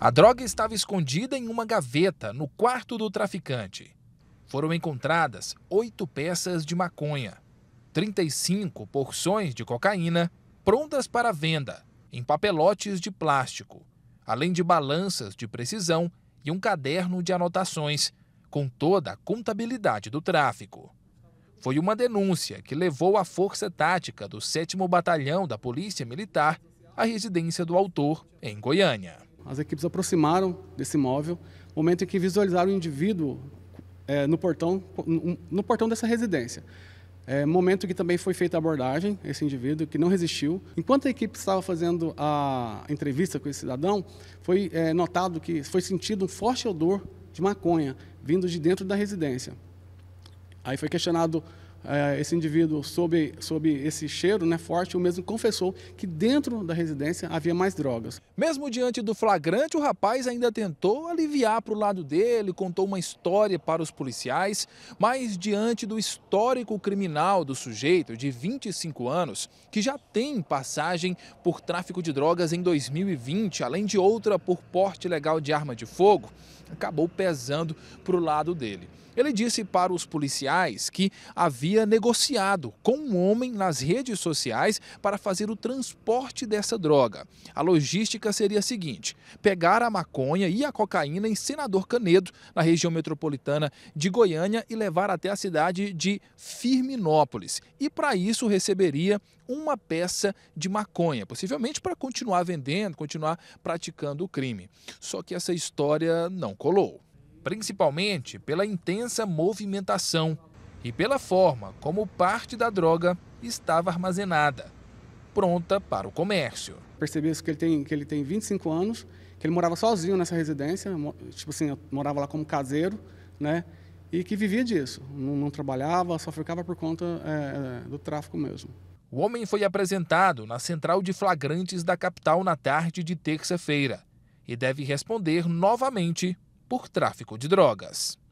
A droga estava escondida em uma gaveta no quarto do traficante. Foram encontradas oito peças de maconha, 35 porções de cocaína prontas para venda, em papelotes de plástico, além de balanças de precisão e um caderno de anotações, com toda a contabilidade do tráfico. Foi uma denúncia que levou a Força Tática do 7 Batalhão da Polícia Militar à residência do autor, em Goiânia. As equipes aproximaram desse imóvel, momento em que visualizaram o indivíduo é, no, portão, no, no, portão dessa residência. É, momento que também foi feita a abordagem, esse indivíduo que não resistiu. Enquanto a equipe estava fazendo a entrevista com esse cidadão, foi é, notado que foi sentido um forte odor de maconha vindo de dentro da residência. Aí foi questionado é, esse indivíduo, sob, sob esse cheiro né, forte, o mesmo confessou que dentro da residência havia mais drogas. Mesmo diante do flagrante, o rapaz ainda tentou aliviar para o lado dele, contou uma história para os policiais, mas diante do histórico criminal do sujeito, de 25 anos, que já tem passagem por tráfico de drogas em 2020, além de outra por porte ilegal de arma de fogo, acabou pesando para o lado dele. Ele disse para os policiais que havia havia negociado com um homem nas redes sociais para fazer o transporte dessa droga. A logística seria a seguinte: pegar a maconha e a cocaína em Senador Canedo, na região metropolitana de Goiânia, e levar até a cidade de Firminópolis. E para isso receberia uma peça de maconha, possivelmente para continuar vendendo, continuar praticando o crime. Só que essa história não colou, principalmente pela intensa movimentação e pela forma como parte da droga estava armazenada, pronta para o comércio. Percebi que ele tem, que ele tem 25 anos, que ele morava sozinho nessa residência, tipo assim, morava lá como caseiro, né? E que vivia disso, não, não trabalhava, só ficava por conta é, é, do tráfico mesmo. O homem foi apresentado na central de flagrantes da capital na tarde de terça-feira e deve responder novamente por tráfico de drogas.